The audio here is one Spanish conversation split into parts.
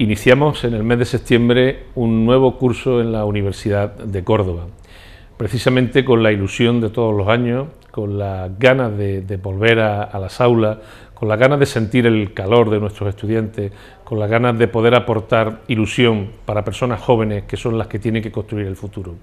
Iniciamos en el mes de septiembre un nuevo curso en la Universidad de Córdoba, precisamente con la ilusión de todos los años, con las ganas de, volver a, las aulas, con las ganas de sentir el calor de nuestros estudiantes, con las ganas de poder aportar ilusión para personas jóvenes que son las que tienen que construir el futuro.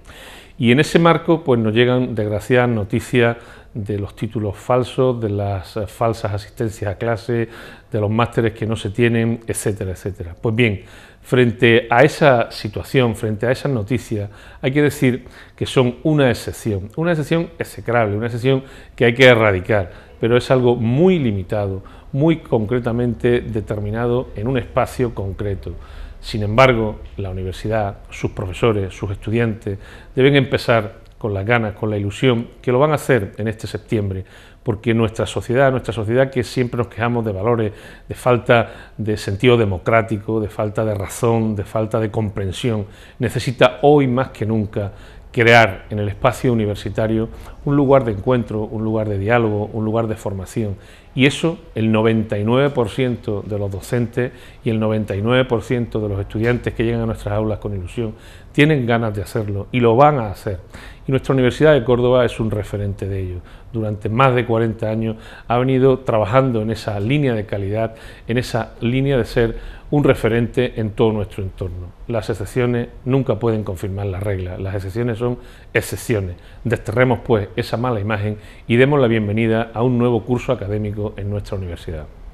Y en ese marco pues nos llegan desgraciadas noticias de los títulos falsos, de las eh, falsas asistencias a clase, de los másteres que no se tienen, etcétera, etcétera. Pues bien, frente a esa situación, frente a esas noticias, hay que decir que son una excepción, una excepción execrable, una excepción que hay que erradicar, pero es algo muy limitado, muy concretamente determinado en un espacio concreto. Sin embargo, la universidad, sus profesores, sus estudiantes deben empezar con las ganas, con la ilusión, que lo van a hacer en este septiembre, porque nuestra sociedad, nuestra sociedad que siempre nos quejamos de valores, de falta de sentido democrático, de falta de razón, de falta de comprensión, necesita hoy más que nunca crear en el espacio universitario un lugar de encuentro, un lugar de diálogo, un lugar de formación. Y eso el 99% de los docentes y el 99% de los estudiantes que llegan a nuestras aulas con ilusión tienen ganas de hacerlo y lo van a hacer y nuestra Universidad de Córdoba es un referente de ello. Durante más de 40 años ha venido trabajando en esa línea de calidad, en esa línea de ser un referente en todo nuestro entorno. Las excepciones nunca pueden confirmar la regla, las excepciones son excepciones. Desterremos pues esa mala imagen y demos la bienvenida a un nuevo curso académico en nuestra universidad.